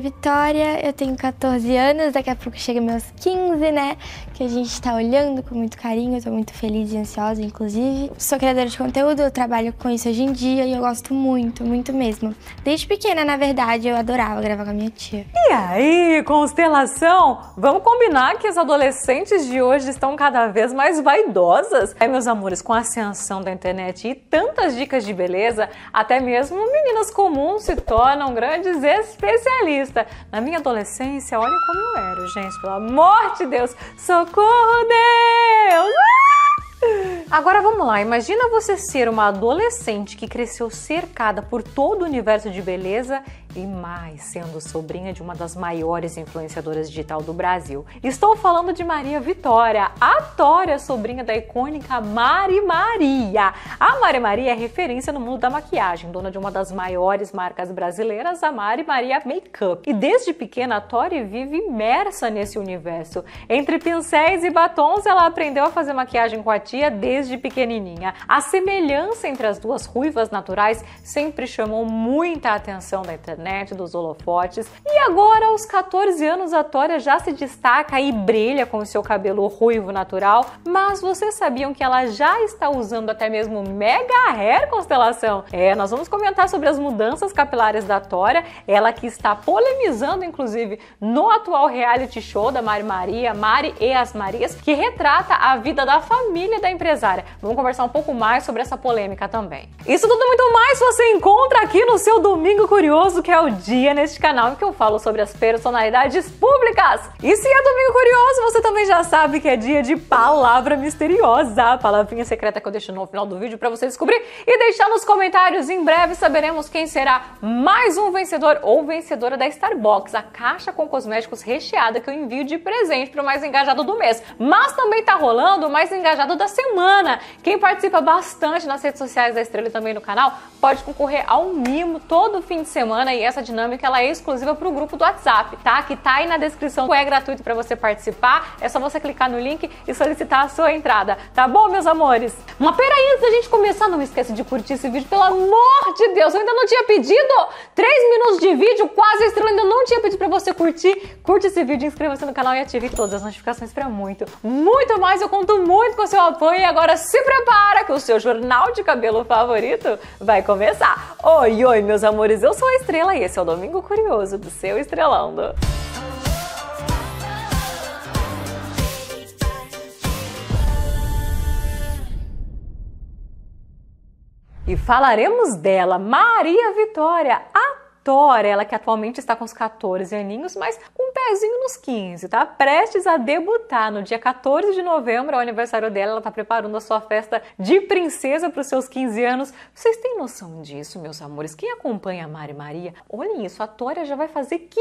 Vitória Vitória, eu tenho 14 anos, daqui a pouco chega meus 15, né? Que a gente está olhando com muito carinho, eu tô muito feliz e ansiosa, inclusive. Sou criadora de conteúdo, eu trabalho com isso hoje em dia e eu gosto muito, muito mesmo. Desde pequena, na verdade, eu adorava gravar com a minha tia. E aí, constelação? Vamos combinar que as adolescentes de hoje estão cada vez mais vaidosas. É, meus amores, com a ascensão da internet e tantas dicas de beleza, até mesmo meninas comuns se tornam grandes especialistas artista. Na minha adolescência, olha como eu era, gente. Pelo amor de Deus! Socorro, Deus! Ah! Agora vamos lá, imagina você ser uma adolescente que cresceu cercada por todo o universo de beleza e mais sendo sobrinha de uma das maiores influenciadoras digital do Brasil. Estou falando de Maria Vitória, a Tória, sobrinha da icônica Mari Maria. A Mari Maria é referência no mundo da maquiagem, dona de uma das maiores marcas brasileiras, a Mari Maria Makeup. E desde pequena, a Tória vive imersa nesse universo. Entre pincéis e batons, ela aprendeu a fazer maquiagem com a tia desde pequenininha. A semelhança entre as duas ruivas naturais sempre chamou muita atenção da internet internet, dos holofotes. E agora, aos 14 anos, a Tória já se destaca e brilha com seu cabelo ruivo natural, mas vocês sabiam que ela já está usando até mesmo Mega Hair Constelação? É, nós vamos comentar sobre as mudanças capilares da Tória, ela que está polemizando, inclusive, no atual reality show da Mari Maria, Mari e as Marias, que retrata a vida da família da empresária. Vamos conversar um pouco mais sobre essa polêmica também. Isso tudo muito mais você encontra aqui no seu Domingo Curioso, que é é o dia neste canal em que eu falo sobre as personalidades públicas. E se é domingo curioso, você também já sabe que é dia de palavra misteriosa, a palavrinha secreta que eu deixo no final do vídeo para você descobrir e deixar nos comentários. Em breve saberemos quem será mais um vencedor ou vencedora da Starbucks, a caixa com cosméticos recheada que eu envio de presente para o mais engajado do mês. Mas também tá rolando o mais engajado da semana. Quem participa bastante nas redes sociais da Estrela e também no canal pode concorrer ao mimo todo fim de semana e essa dinâmica ela é exclusiva para o grupo do WhatsApp, tá? Que tá aí na descrição, é gratuito para você participar. É só você clicar no link e solicitar a sua entrada, tá bom, meus amores? Mas peraí, antes da gente começar, não esquece de curtir esse vídeo, pelo amor de Deus, eu ainda não tinha pedido! Três minutos de vídeo, quase estrela, ainda não tinha pedido para você curtir. Curte esse vídeo, inscreva-se no canal e ative todas as notificações para muito, muito mais. Eu conto muito com o seu apoio e agora se prepara que o seu jornal de cabelo favorito vai começar. Oi, oi, meus amores, eu sou a Estrela ah, esse é o Domingo Curioso do seu Estrelando. E falaremos dela, Maria Vitória, a Tora, ela que atualmente está com os 14 aninhos, mas com um pezinho nos 15, tá? Prestes a debutar no dia 14 de novembro, é o aniversário dela, ela tá preparando a sua festa de princesa para os seus 15 anos. Vocês têm noção disso, meus amores? Quem acompanha a Mari Maria, olhem isso, a Tora já vai fazer 15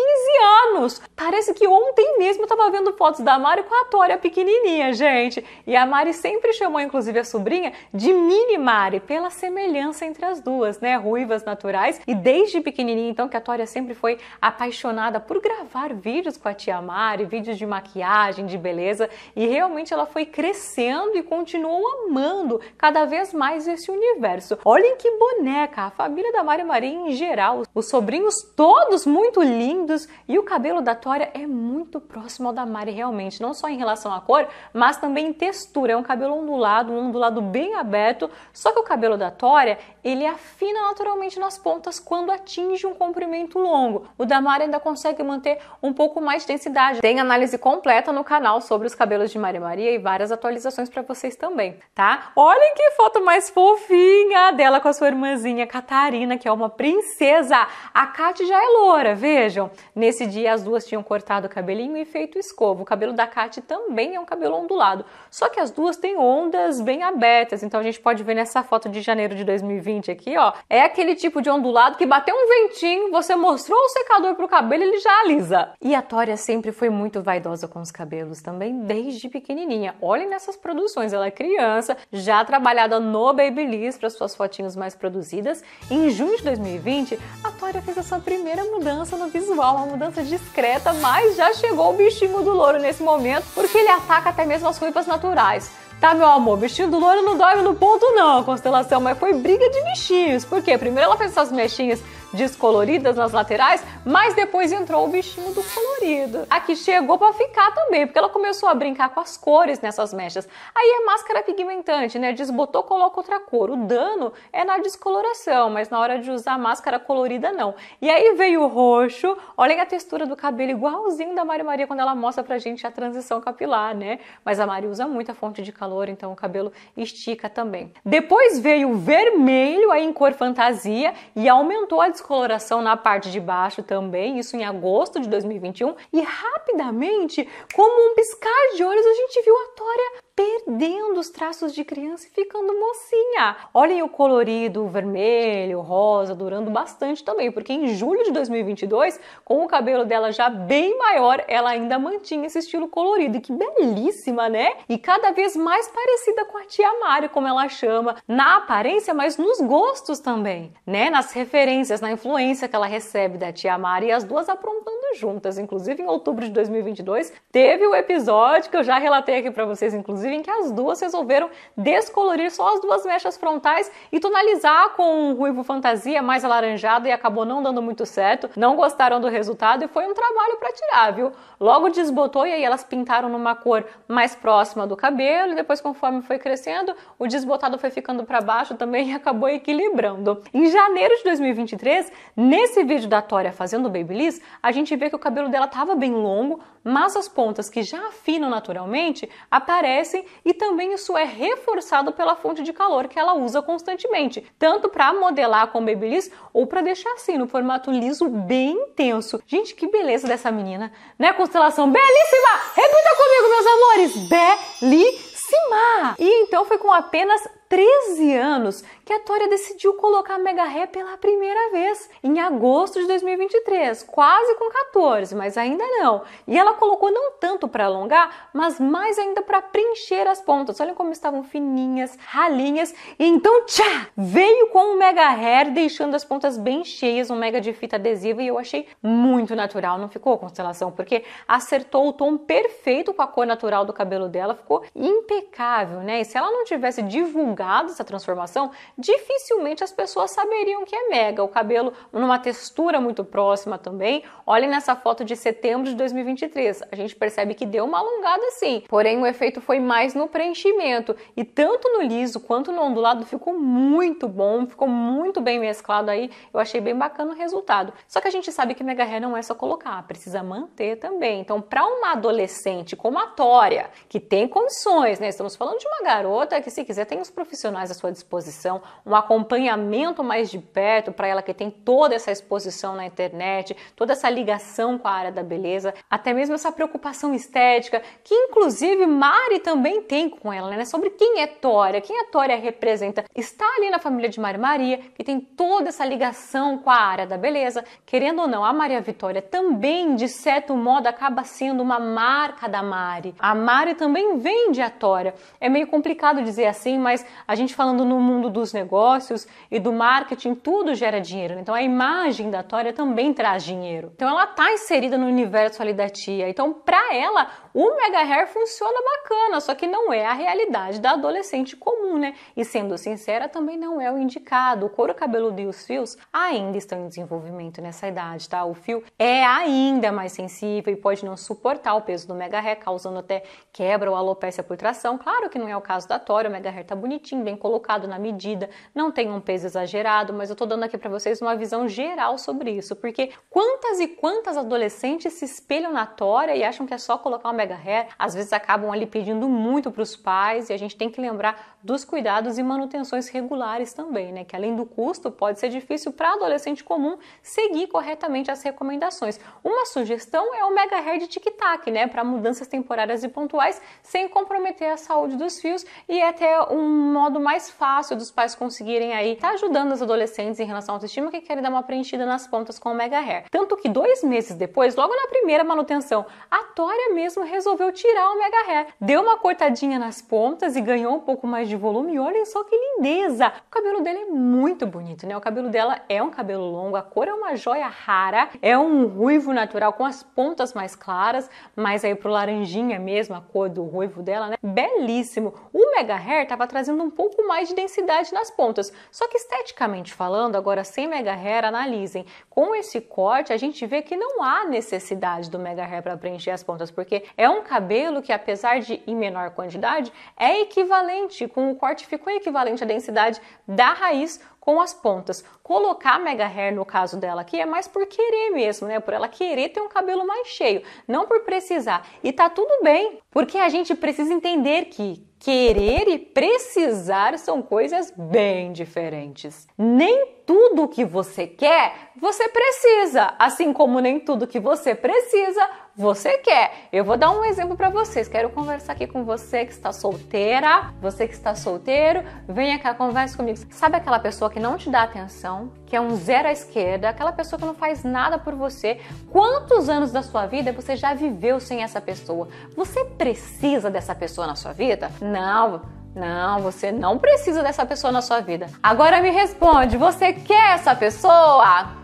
anos! Parece que ontem mesmo eu tava vendo fotos da Mari com a Tora pequenininha, gente! E a Mari sempre chamou, inclusive, a sobrinha de Mini Mari, pela semelhança entre as duas, né? Ruivas naturais e desde pequenininha então que a Tória sempre foi apaixonada por gravar vídeos com a tia Mari, vídeos de maquiagem, de beleza, e realmente ela foi crescendo e continuou amando cada vez mais esse universo. Olhem que boneca, a família da Mari Maria em geral, os sobrinhos todos muito lindos e o cabelo da Tória é muito próximo ao da Mari realmente, não só em relação à cor, mas também em textura. É um cabelo ondulado, um ondulado bem aberto, só que o cabelo da Tória, ele afina naturalmente nas pontas quando atinge um comprimento longo. O da Mari ainda consegue manter um pouco mais de densidade. Tem análise completa no canal sobre os cabelos de Maria Maria e várias atualizações para vocês também, tá? Olhem que foto mais fofinha dela com a sua irmãzinha Catarina, que é uma princesa. A Kate já é loura, vejam. Nesse dia as duas tinham cortado o cabelinho e feito escova. O cabelo da Kate também é um cabelo ondulado, só que as duas têm ondas bem abertas. Então a gente pode ver nessa foto de janeiro de 2020 aqui, ó, é aquele tipo de ondulado que bateu um ventinho assim, você mostrou o secador pro cabelo, ele já alisa. E a Tória sempre foi muito vaidosa com os cabelos também, desde pequenininha. Olhem nessas produções, ela é criança, já trabalhada no Babyliss para suas fotinhos mais produzidas. Em junho de 2020, a Tória fez essa primeira mudança no visual, uma mudança discreta, mas já chegou o bichinho do louro nesse momento, porque ele ataca até mesmo as roupas naturais. Tá, meu amor, bichinho do louro não dorme no ponto não, constelação, mas foi briga de bichinhos. Por quê? Primeiro ela fez essas mexinhas descoloridas nas laterais, mas depois entrou o bichinho do colorido. Aqui chegou para ficar também, porque ela começou a brincar com as cores nessas mechas. Aí é máscara pigmentante, né? Desbotou, coloca outra cor. O dano é na descoloração, mas na hora de usar máscara colorida não. E aí veio o roxo. Olha a textura do cabelo igualzinho da Mari Maria quando ela mostra pra gente a transição capilar, né? Mas a Mari usa muita fonte de calor, então o cabelo estica também. Depois veio o vermelho aí em cor fantasia e aumentou a descoloração descoloração na parte de baixo também, isso em agosto de 2021, e rapidamente, como um piscar de olhos, a gente viu a Tória perdendo os traços de criança e ficando mocinha. Olhem o colorido vermelho, rosa, durando bastante também, porque em julho de 2022, com o cabelo dela já bem maior, ela ainda mantinha esse estilo colorido. e Que belíssima, né? E cada vez mais parecida com a tia Mari, como ela chama, na aparência, mas nos gostos também, né? Nas referências, na influência que ela recebe da tia Mari, e as duas aprontando juntas. Inclusive, em outubro de 2022, teve o episódio que eu já relatei aqui para vocês, inclusive inclusive, em que as duas resolveram descolorir só as duas mechas frontais e tonalizar com um ruivo fantasia mais alaranjado e acabou não dando muito certo. Não gostaram do resultado e foi um trabalho para tirar, viu? Logo desbotou e aí elas pintaram numa cor mais próxima do cabelo e depois conforme foi crescendo, o desbotado foi ficando para baixo também e acabou equilibrando. Em janeiro de 2023, nesse vídeo da Tória fazendo o babyliss, a gente vê que o cabelo dela tava bem longo, mas as pontas que já afinam naturalmente aparecem e também isso é reforçado pela fonte de calor que ela usa constantemente, tanto para modelar com babyliss ou para deixar assim no formato liso bem intenso. Gente, que beleza dessa menina, né? Constelação belíssima! Repita comigo, meus amores, belíssima! E então foi com apenas 13 anos que a Tória decidiu colocar Mega Ré pela primeira vez, em agosto de 2023, quase com 14, mas ainda não. E ela colocou não tanto para alongar, mas mais ainda para preencher as pontas. Olha como estavam fininhas, ralinhas. E então, tchá! Veio com o Mega Hair, deixando as pontas bem cheias, um mega de fita adesiva, e eu achei muito natural, não ficou, Constelação? Porque acertou o tom perfeito com a cor natural do cabelo dela, ficou impecável, né? E se ela não tivesse divulgado essa transformação, dificilmente as pessoas saberiam que é mega. O cabelo numa textura muito próxima também. Olhem nessa foto de setembro de 2023. A gente percebe que deu uma alongada sim, porém o efeito foi mais no preenchimento. E tanto no liso quanto no ondulado ficou muito bom, ficou muito bem mesclado aí. Eu achei bem bacana o resultado. Só que a gente sabe que mega hair não é só colocar, precisa manter também. Então, para uma adolescente como a Tória, que tem condições, né? Estamos falando de uma garota que se quiser tem os profissionais à sua disposição, um acompanhamento mais de perto para ela que tem toda essa exposição na internet, toda essa ligação com a área da beleza, até mesmo essa preocupação estética, que inclusive Mari também tem com ela, né? Sobre quem é Tória, quem a Tória representa. Está ali na família de Mari Maria, que tem toda essa ligação com a área da beleza. Querendo ou não, a Maria Vitória também, de certo modo, acaba sendo uma marca da Mari. A Mari também vende a Tória. É meio complicado dizer assim, mas a gente falando no mundo dos negócios e do marketing, tudo gera dinheiro. Né? Então a imagem da Tória também traz dinheiro. Então ela está inserida no universo ali da tia. Então para ela o mega hair funciona bacana, só que não é a realidade da adolescente comum, né? E sendo sincera, também não é o indicado. O couro cabeludo e os fios ainda estão em desenvolvimento nessa idade, tá? O fio é ainda mais sensível e pode não suportar o peso do mega hair, causando até quebra ou alopecia por tração. Claro que não é o caso da Tória, o mega hair tá bonitinho bonitinho, bem colocado na medida, não tem um peso exagerado, mas eu tô dando aqui para vocês uma visão geral sobre isso, porque quantas e quantas adolescentes se espelham na Tória e acham que é só colocar um mega hair, às vezes acabam ali pedindo muito para os pais e a gente tem que lembrar dos cuidados e manutenções regulares também, né? Que além do custo, pode ser difícil para adolescente comum seguir corretamente as recomendações. Uma sugestão é o Mega Hair de Tic Tac, né? Para mudanças temporárias e pontuais, sem comprometer a saúde dos fios e é até um modo mais fácil dos pais conseguirem aí tá ajudando as adolescentes em relação à autoestima que querem dar uma preenchida nas pontas com o Mega Hair. Tanto que dois meses depois, logo na primeira manutenção, a Tória mesmo resolveu tirar o Mega Hair, deu uma cortadinha nas pontas e ganhou um pouco mais de de volume e olhem só que lindeza! O cabelo dela é muito bonito, né? O cabelo dela é um cabelo longo, a cor é uma joia rara, é um ruivo natural com as pontas mais claras, mas aí pro laranjinha mesmo, a cor do ruivo dela, né? Belíssimo! O Mega Hair tava trazendo um pouco mais de densidade nas pontas, só que esteticamente falando, agora sem Mega Hair, analisem. Com esse corte, a gente vê que não há necessidade do Mega Hair para preencher as pontas, porque é um cabelo que apesar de em menor quantidade, é equivalente com com o corte ficou equivalente à densidade da raiz com as pontas. Colocar mega hair no caso dela aqui é mais por querer mesmo, né? Por ela querer ter um cabelo mais cheio, não por precisar. E tá tudo bem, porque a gente precisa entender que querer e precisar são coisas bem diferentes. Nem tudo que você quer, você precisa, assim como nem tudo que você precisa, você quer. Eu vou dar um exemplo para vocês. Quero conversar aqui com você que está solteira, você que está solteiro, venha cá, converse comigo. Sabe aquela pessoa que não te dá atenção, que é um zero à esquerda, aquela pessoa que não faz nada por você? Quantos anos da sua vida você já viveu sem essa pessoa? Você precisa dessa pessoa na sua vida? Não. Não, você não precisa dessa pessoa na sua vida. Agora me responde, você quer essa pessoa?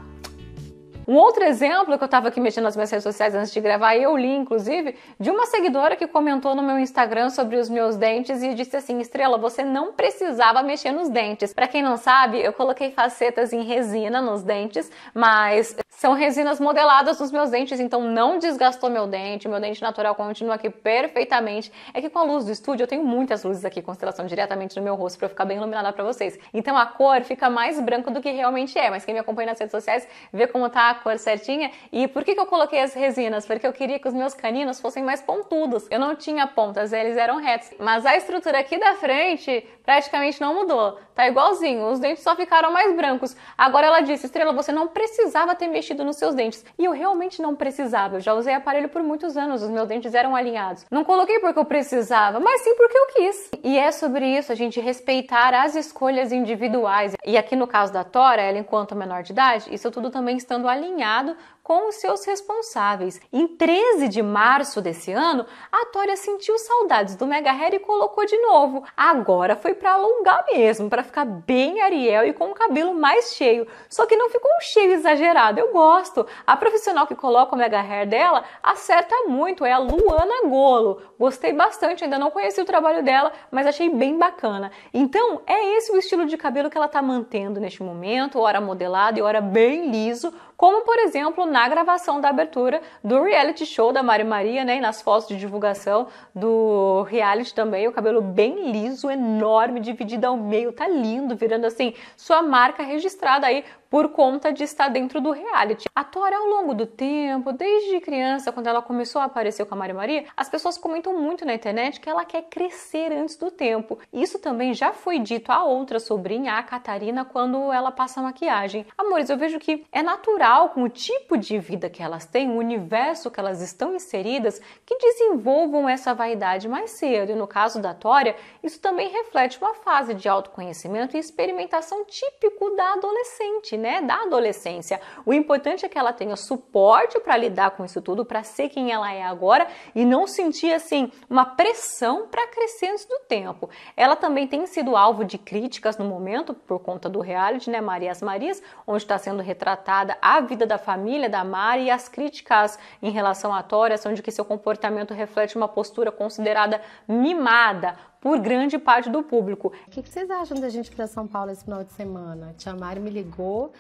Um outro exemplo que eu estava aqui mexendo nas minhas redes sociais antes de gravar, eu li inclusive, de uma seguidora que comentou no meu Instagram sobre os meus dentes e disse assim: Estrela, você não precisava mexer nos dentes. Para quem não sabe, eu coloquei facetas em resina nos dentes, mas são resinas modeladas nos meus dentes, então não desgastou meu dente, meu dente natural continua aqui perfeitamente. É que com a luz do estúdio eu tenho muitas luzes aqui, constelação diretamente no meu rosto para ficar bem iluminada para vocês. Então a cor fica mais branca do que realmente é, mas quem me acompanha nas redes sociais vê como tá cor certinha. E por que, que eu coloquei as resinas? Porque eu queria que os meus caninos fossem mais pontudos. Eu não tinha pontas, eles eram retos. Mas a estrutura aqui da frente praticamente não mudou. Tá igualzinho, os dentes só ficaram mais brancos. Agora ela disse, Estrela, você não precisava ter mexido nos seus dentes. E eu realmente não precisava. Eu já usei aparelho por muitos anos, os meus dentes eram alinhados. Não coloquei porque eu precisava, mas sim porque eu quis. E é sobre isso, a gente respeitar as escolhas individuais. E aqui no caso da Tora, ela enquanto menor de idade, isso tudo também estando alinhado alinhado com os seus responsáveis. Em 13 de março desse ano, a Tória sentiu saudades do Mega Hair e colocou de novo. Agora foi para alongar mesmo, para ficar bem Ariel e com o cabelo mais cheio. Só que não ficou um cheio exagerado, eu gosto. A profissional que coloca o Mega Hair dela acerta muito, é a Luana Golo. Gostei bastante, ainda não conheci o trabalho dela, mas achei bem bacana. Então, é esse o estilo de cabelo que ela tá mantendo neste momento, hora modelado e hora bem liso, como por exemplo na gravação da abertura do reality show da Mari Maria, né, e nas fotos de divulgação do reality também, o cabelo bem liso, enorme, dividido ao meio, tá lindo, virando assim sua marca registrada aí por conta de estar dentro do reality. A Tora, ao longo do tempo, desde criança, quando ela começou a aparecer com a Maria Maria, as pessoas comentam muito na internet que ela quer crescer antes do tempo. Isso também já foi dito a outra sobrinha, a Catarina, quando ela passa maquiagem. Amores, eu vejo que é natural, com o tipo de vida que elas têm, o universo que elas estão inseridas, que desenvolvam essa vaidade mais cedo. E no caso da Tória, isso também reflete uma fase de autoconhecimento e experimentação típico da adolescente né, da adolescência. O importante é que ela tenha suporte para lidar com isso tudo, para ser quem ela é agora e não sentir assim uma pressão para crescer antes do tempo. Ela também tem sido alvo de críticas no momento por conta do reality, né, Marias Marias, onde está sendo retratada a vida da família da Mari e as críticas em relação à Tória são de que seu comportamento reflete uma postura considerada mimada, por grande parte do público. O que vocês acham da gente ir para São Paulo esse final de semana? Tia me ligou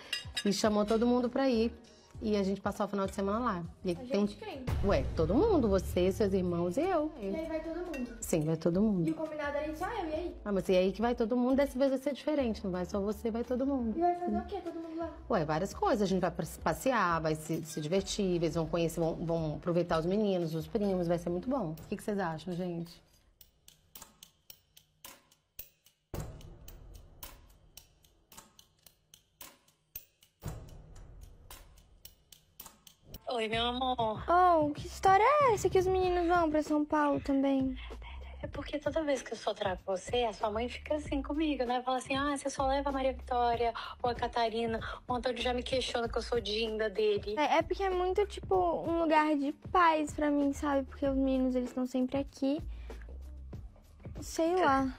e chamou todo mundo para ir. E a gente passou o final de semana lá. E a tem... gente quem? Ué, todo mundo. Você, seus irmãos e eu. E aí vai todo mundo? Sim, vai todo mundo. E o combinado era só ah, eu, e aí? Ah, mas e aí que vai todo mundo? Dessa vez vai ser diferente. Não vai só você, vai todo mundo. E vai fazer o quê todo mundo lá? Ué, várias coisas. A gente vai passear, vai se, se divertir, eles vão conhecer, vão, vão aproveitar os meninos, os primos. Vai ser muito bom. O que, que vocês acham, gente? Oi, meu amor. Oh, que história é essa que os meninos vão pra São Paulo também? É porque toda vez que eu só trago você, a sua mãe fica assim comigo, né? Fala assim, ah, você só leva a Maria Vitória ou a Catarina. O Antônio já me questiona que eu sou dinda dele. É, é porque é muito, tipo, um lugar de paz pra mim, sabe? Porque os meninos, eles estão sempre aqui. Sei lá.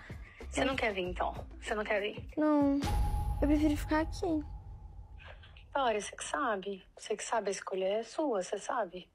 Você não quer vir, então? Você não quer vir? Não. Eu prefiro ficar aqui. Vitória, você que sabe. Você que sabe a escolha é sua, você sabe.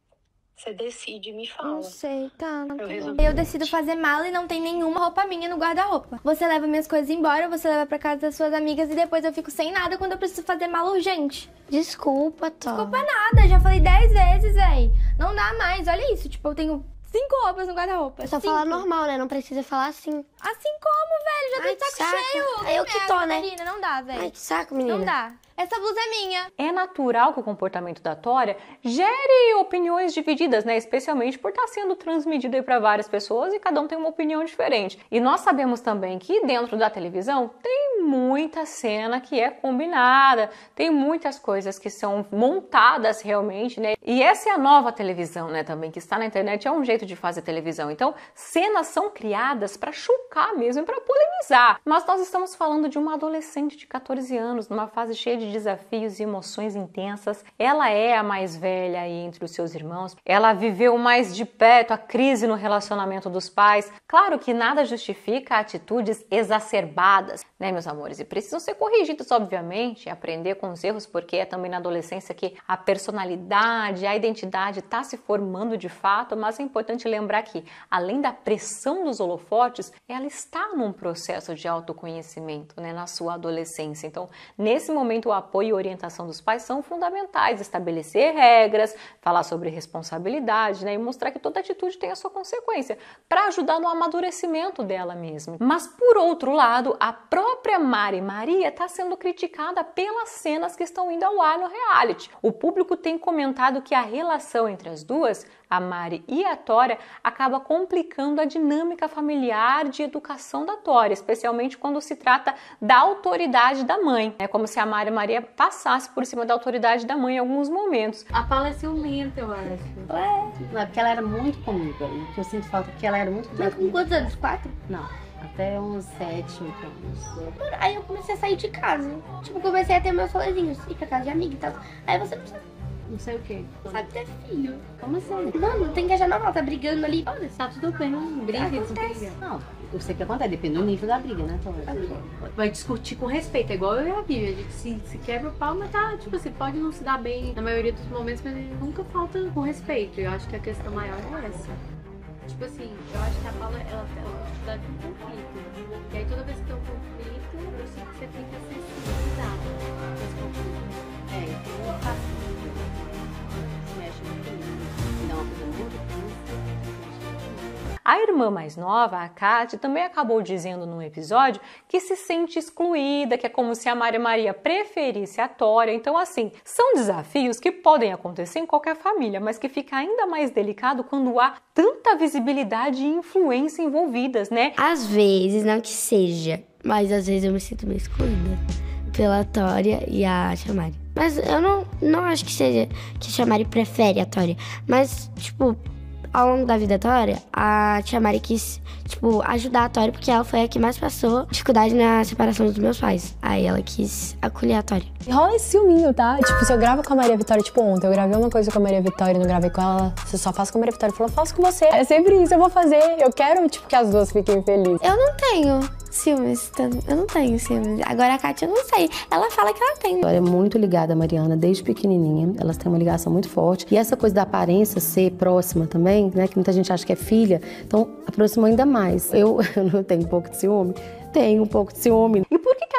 Você decide me fala. Não sei, tá. Eu, eu, decido fazer mala e não tem nenhuma roupa minha no guarda-roupa. Você leva minhas coisas embora, você leva para casa das suas amigas e depois eu fico sem nada quando eu preciso fazer mala urgente. Desculpa, Tom. Desculpa nada, já falei dez vezes, véi. Não dá mais, olha isso. Tipo, eu tenho cinco roupas no guarda-roupa. É só falar normal, né? Não precisa falar assim. Assim como, velho? Já tô de saco, saco. cheio. Eu que tô, né? Menina, não dá, velho. Ai, que saco, menina. Não dá essa blusa é minha. É natural que o comportamento da Tória gere opiniões divididas, né? Especialmente por estar tá sendo transmitido aí para várias pessoas e cada um tem uma opinião diferente. E nós sabemos também que dentro da televisão tem muita cena que é combinada, tem muitas coisas que são montadas realmente, né? E essa é a nova televisão, né, também que está na internet, é um jeito de fazer televisão. Então, cenas são criadas para chocar mesmo, para polemizar. Mas nós estamos falando de uma adolescente de 14 anos, numa fase cheia de de desafios e emoções intensas. Ela é a mais velha aí entre os seus irmãos. Ela viveu mais de perto a crise no relacionamento dos pais. Claro que nada justifica atitudes exacerbadas, né, meus amores? E precisam ser corrigidas, obviamente, aprender com os erros, porque é também na adolescência que a personalidade, a identidade está se formando de fato, mas é importante lembrar que, além da pressão dos holofotes, ela está num processo de autoconhecimento né, na sua adolescência. Então, nesse momento apoio e orientação dos pais são fundamentais. Estabelecer regras, falar sobre responsabilidade né, e mostrar que toda atitude tem a sua consequência, para ajudar no amadurecimento dela mesma. Mas, por outro lado, a própria Mari Maria está sendo criticada pelas cenas que estão indo ao ar no reality. O público tem comentado que a relação entre as duas a Mari e a Tória, acaba complicando a dinâmica familiar de educação da Tória, especialmente quando se trata da autoridade da mãe. É como se a Mari Maria passasse por cima da autoridade da mãe em alguns momentos. A Paula é ciumenta, eu acho. É, é porque ela era muito comigo. O né? que eu sinto falta é que ela era muito comigo. Mas com quantos anos? Quatro? Não. Até uns sete, oito anos. Aí eu comecei a sair de casa. Tipo, comecei a ter meus solezinhos, ir pra casa de amiga e tal. Aí você precisa não sei o quê. Sabe ter é filho. Como assim? Mano, tem que achar normal, tá brigando ali. Olha, tá tudo bem, não briga, desbriga. Não, eu sei que acontece, depende do nível da briga, né? Então, vai discutir com respeito, é igual eu e a Bíblia. A gente se, se quebra o pau, mas tá, tipo assim, pode não se dar bem na maioria dos momentos, mas nunca falta com respeito. Eu acho que a questão maior é essa. Tipo assim, eu acho que a Paula, ela tem uma dificuldade de um conflito. E aí toda vez que tem um conflito, eu sinto que você fica sensibilizada nesse conflito. É, então eu faço A irmã mais nova, a Kate, também acabou dizendo num episódio que se sente excluída, que é como se a Maria Maria preferisse a Tória. Então, assim, são desafios que podem acontecer em qualquer família, mas que fica ainda mais delicado quando há tanta visibilidade e influência envolvidas, né? Às vezes, não que seja, mas às vezes eu me sinto meio excluída pela Tória e a Chamari. Mas eu não, não acho que seja que a Chamari prefere a Tória, mas, tipo, ao longo da vida da Tória, a tia Mari quis, tipo, ajudar a Tória, porque ela foi a que mais passou dificuldade na separação dos meus pais. Aí ela quis acolher a Tória. E rola esse ciúminho, tá? Tipo, se eu gravo com a Maria Vitória, tipo, ontem eu gravei uma coisa com a Maria Vitória e não gravei com ela, se eu só faço com a Maria Vitória, eu falo, faço com você. É sempre isso, eu vou fazer. Eu quero, tipo, que as duas fiquem felizes. Eu não tenho ciúmes. Eu não tenho ciúmes. Agora a Kátia, eu não sei. Ela fala que ela tem. Ela é muito ligada à Mariana desde pequenininha. Elas têm uma ligação muito forte. E essa coisa da aparência ser próxima também, né? Que muita gente acha que é filha. Então, aproximou ainda mais. Eu, eu não tenho um pouco de ciúme. Tenho um pouco de ciúme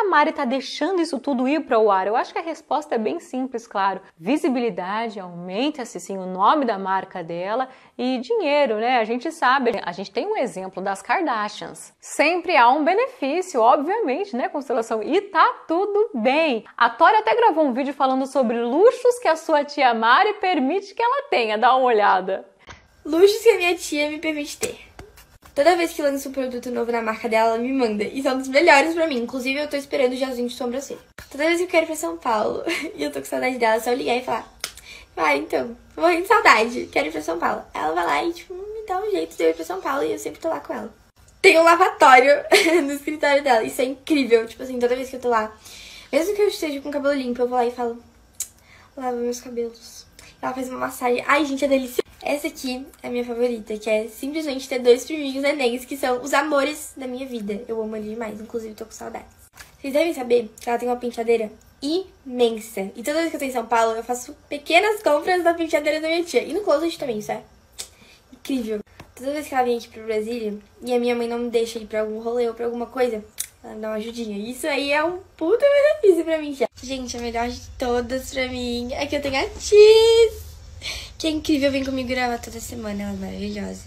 a Mari está deixando isso tudo ir para o ar? Eu acho que a resposta é bem simples, claro. Visibilidade, aumenta-se sim o nome da marca dela e dinheiro, né? A gente sabe, a gente tem um exemplo das Kardashians. Sempre há um benefício, obviamente, né, Constelação? E tá tudo bem. A Tori até gravou um vídeo falando sobre luxos que a sua tia Mari permite que ela tenha. Dá uma olhada. Luxos que a minha tia me permite ter. Toda vez que lança um produto novo na marca dela, ela me manda. E são dos melhores pra mim. Inclusive, eu tô esperando o gelzinho de sombra sobrancelha. Toda vez que eu quero ir pra São Paulo e eu tô com saudade dela, é só ligar e falar: Vai, então, morrendo de saudade, quero ir pra São Paulo. Ela vai lá e, tipo, me dá um jeito de eu ir pra São Paulo e eu sempre tô lá com ela. Tem um lavatório no escritório dela. Isso é incrível. Tipo assim, toda vez que eu tô lá, mesmo que eu esteja com o cabelo limpo, eu vou lá e falo: Lava meus cabelos. Ela faz uma massagem. Ai, gente, é delicioso. Essa aqui é a minha favorita, que é simplesmente ter dois priminhos nenéns que são os amores da minha vida. Eu amo ele demais, inclusive tô com saudades. Vocês devem saber que ela tem uma penteadeira imensa. E toda vez que eu tô em São Paulo, eu faço pequenas compras da penteadeira da minha tia. E no closet também, isso é incrível. Toda vez que ela vem aqui pro Brasília e a minha mãe não me deixa ir pra algum rolê ou pra alguma coisa, ela me dá uma ajudinha. Isso aí é um puta benefício pra mim já. Gente, a melhor de todas pra mim é que eu tenho a Tiz que é incrível, vem comigo gravar toda semana, ela é maravilhosa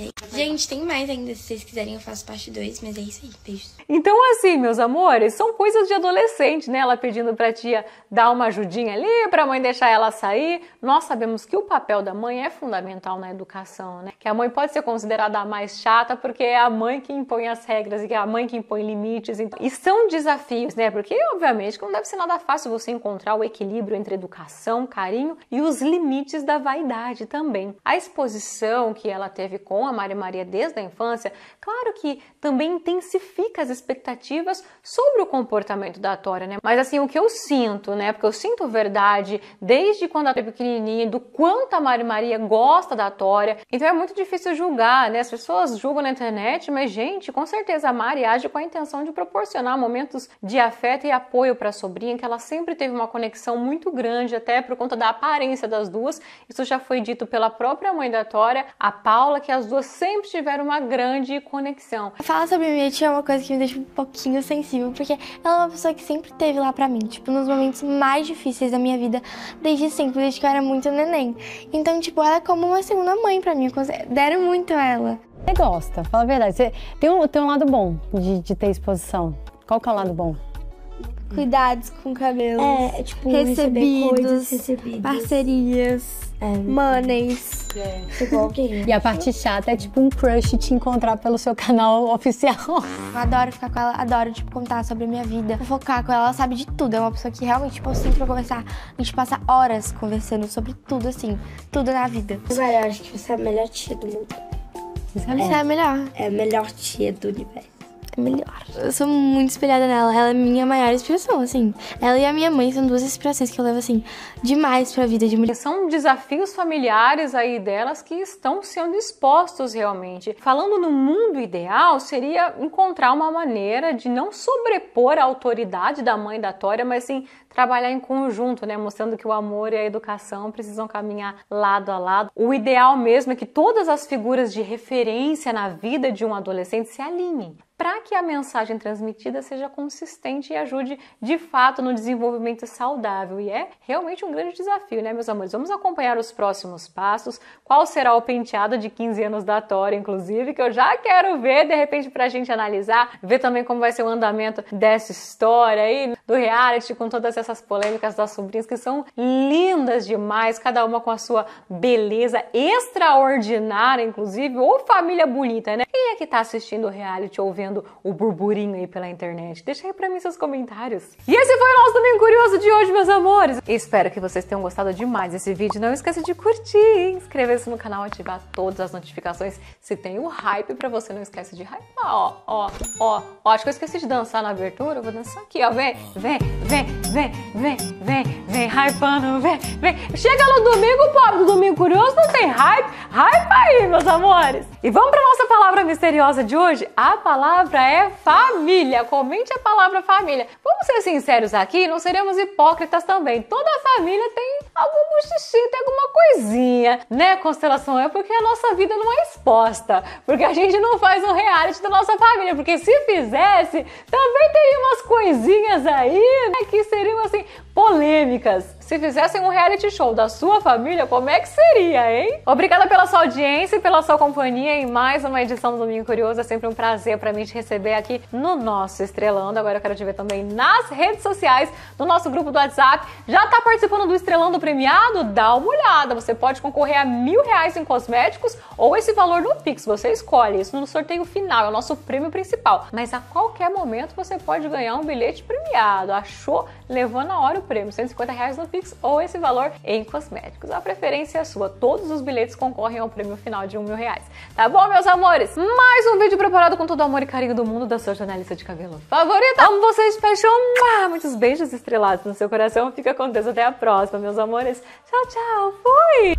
aí, gente, tem mais ainda. Se vocês quiserem, eu faço parte 2, mas é isso aí. Beijos. Então, assim, meus amores, são coisas de adolescente, né? Ela pedindo pra tia dar uma ajudinha ali, pra mãe deixar ela sair. Nós sabemos que o papel da mãe é fundamental na educação, né? Que a mãe pode ser considerada a mais chata porque é a mãe que impõe as regras e que é a mãe que impõe limites. Então... E são desafios, né? Porque, obviamente, que não deve ser nada fácil você encontrar o equilíbrio entre educação, carinho e os limites da vaidade também. A exposição que ela teve com com a Maria Maria desde a infância, claro que também intensifica as expectativas sobre o comportamento da Tora, né? Mas assim, o que eu sinto, né? Porque eu sinto verdade desde quando ela é pequenininha, do quanto a Maria Maria gosta da Tora. Então é muito difícil julgar, né? As pessoas julgam na internet, mas gente, com certeza a Mari age com a intenção de proporcionar momentos de afeto e apoio para a sobrinha, que ela sempre teve uma conexão muito grande, até por conta da aparência das duas. Isso já foi dito pela própria mãe da Tora, a Paula, que as duas sempre tiveram uma grande conexão. Falar sobre minha tia é uma coisa que me deixa um pouquinho sensível, porque ela é uma pessoa que sempre esteve lá para mim, tipo, nos momentos mais difíceis da minha vida, desde sempre, desde que eu era muito neném. Então, tipo, ela é como uma segunda mãe para mim, deram muito muito ela. Você gosta, fala a verdade. Você tem um, tem um lado bom de, de ter exposição. Qual que é o lado bom? Cuidados com cabelos. É, tipo, recebidos, parcerias. É. Maneis. É. Igual E a parte chata é tipo um crush te encontrar pelo seu canal oficial. Eu adoro ficar com ela, adoro, tipo, contar sobre a minha vida. Focar com ela, ela sabe de tudo. É uma pessoa que realmente, tipo, pra conversar. A gente passa horas conversando sobre tudo, assim, tudo na vida. Vai, eu acho que você é a melhor tia do mundo. Você é, é a melhor. É a melhor tia do universo é melhor. Eu sou muito espelhada nela, ela é minha maior inspiração, assim. Ela e a minha mãe são duas inspirações que eu levo, assim, demais pra vida de mulher. São desafios familiares aí delas que estão sendo expostos realmente. Falando no mundo ideal, seria encontrar uma maneira de não sobrepor a autoridade da mãe da Tória, mas sim trabalhar em conjunto, né? Mostrando que o amor e a educação precisam caminhar lado a lado. O ideal mesmo é que todas as figuras de referência na vida de um adolescente se alinhem para que a mensagem transmitida seja consistente e ajude de fato no desenvolvimento saudável. E é realmente um grande desafio, né, meus amores? Vamos acompanhar os próximos passos. Qual será o penteado de 15 anos da Tora, inclusive, que eu já quero ver de repente para a gente analisar, ver também como vai ser o andamento dessa história aí do reality com todas essas polêmicas das sobrinhas que são lindas demais, cada uma com a sua beleza extraordinária, inclusive, ou família bonita, né? Quem é que está assistindo o reality ou vendo o burburinho aí pela internet. Deixa aí pra mim seus comentários. E esse foi o nosso Domingo Curioso de hoje, meus amores. Espero que vocês tenham gostado demais desse vídeo. Não esqueça de curtir, inscrever-se no canal, ativar todas as notificações. Se tem o um hype pra você, não esquece de hype. Ó, ó, ó, ó. Acho que eu esqueci de dançar na abertura. vou dançar aqui, ó. Vem, vem, vem, vem, vem, vem, vem, hypando, vem, vem. Chega no domingo, pobre do Domingo Curioso, não tem hype. Hype aí, meus amores. E vamos pra nossa palavra misteriosa de hoje? A palavra palavra é família. Comente a palavra família. Vamos ser sinceros aqui, não seremos hipócritas também. Toda família tem algum buchichi, tem alguma coisinha, né? Constelação é porque a nossa vida não é exposta. Porque a gente não faz um reality da nossa família. Porque se fizesse, também teria umas coisinhas aí, né? Que seriam assim polêmicas. Se fizessem um reality show da sua família, como é que seria, hein? Obrigada pela sua audiência e pela sua companhia em mais uma edição do Domingo Curioso. É sempre um prazer para mim te receber aqui no nosso Estrelando. Agora eu quero te ver também nas redes sociais, no nosso grupo do WhatsApp. Já tá participando do Estrelando Premiado? Dá uma olhada. Você pode concorrer a mil reais em cosméticos ou esse valor no Pix. Você escolhe. Isso no sorteio final, é o nosso prêmio principal. Mas a qualquer momento você pode ganhar um bilhete premiado. Achou? Levou na hora o prêmio, 150 reais no Pix ou esse valor em cosméticos. A preferência é sua, todos os bilhetes concorrem ao prêmio final de um mil reais. Tá bom, meus amores? Mais um vídeo preparado com todo o amor e carinho do mundo da sua jornalista de cabelo favorita. Amo vocês, paixão! Muitos beijos estrelados no seu coração. Fica com Deus, até a próxima, meus amores. Tchau, tchau, fui!